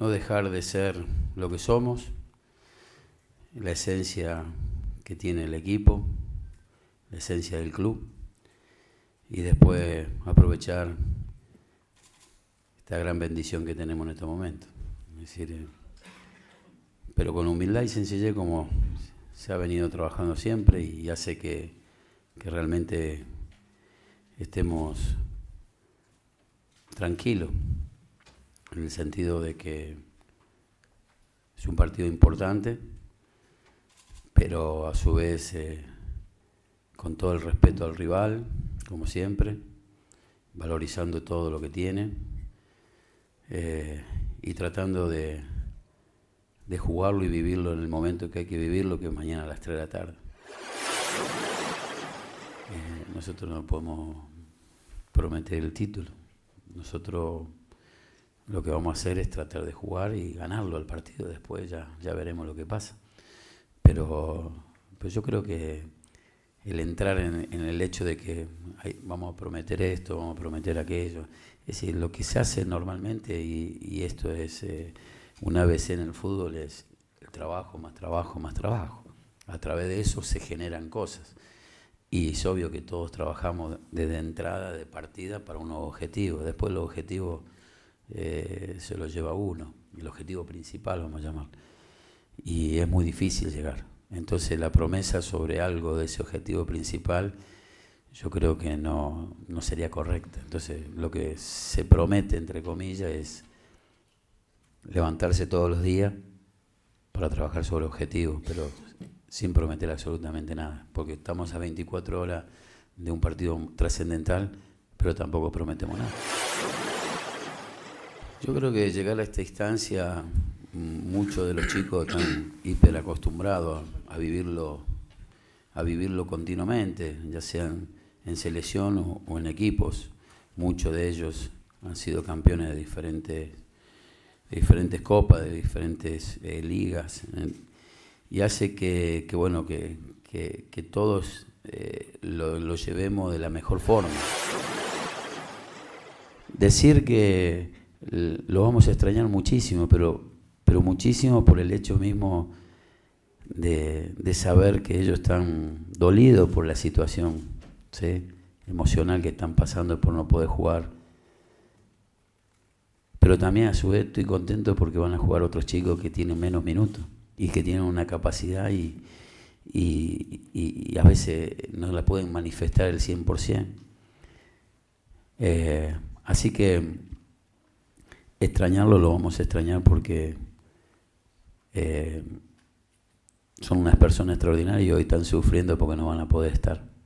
no dejar de ser lo que somos, la esencia que tiene el equipo, la esencia del club, y después aprovechar esta gran bendición que tenemos en este momento. decir, eh, pero con humildad y sencillez como se ha venido trabajando siempre y hace que, que realmente estemos tranquilos en el sentido de que es un partido importante, pero a su vez eh, con todo el respeto al rival, como siempre, valorizando todo lo que tiene eh, y tratando de, de jugarlo y vivirlo en el momento que hay que vivirlo, que es mañana a las 3 de la tarde. Eh, nosotros no podemos prometer el título. Nosotros lo que vamos a hacer es tratar de jugar y ganarlo al partido. Después ya, ya veremos lo que pasa. Pero, pues yo creo que el entrar en, el hecho de que vamos a prometer esto, vamos a prometer aquello, es decir, lo que se hace normalmente, y, esto es eh, una vez en el fútbol, es trabajo, más trabajo, más trabajo. A través de eso se generan cosas. Y es obvio que todos trabajamos desde entrada, de partida, para un objetivo. Después los objetivos eh, se lo lleva uno, el objetivo principal, vamos a llamar. Y es muy difícil llegar. Entonces la promesa sobre algo de ese objetivo principal yo creo que no, no sería correcta. Entonces lo que se promete, entre comillas, es levantarse todos los días para trabajar sobre objetivos, pero sin prometer absolutamente nada, porque estamos a 24 horas de un partido trascendental, pero tampoco prometemos nada. Yo creo que llegar a esta instancia, muchos de los chicos están hiper acostumbrados a, vivirlo, a vivirlo continuamente, ya sean en selección o, en equipos. Muchos de ellos han sido campeones de diferentes, diferentes copas, de diferentes eh, ligas, eh, y hace que, bueno, que, todos eh, lo, llevemos de la mejor forma. Decir que, lo vamos a extrañar muchísimo, pero, pero muchísimo por el hecho mismo de, saber que ellos están dolidos por la situación emocional que están pasando por no poder jugar. Pero también a su vez estoy contento porque van a jugar otros chicos que tienen menos minutos y que tienen una capacidad y, a veces no la pueden manifestar el 100%. Eh, así que extrañarlo lo vamos a extrañar porque eh, son unas personas extraordinarias y hoy están sufriendo porque no van a poder estar.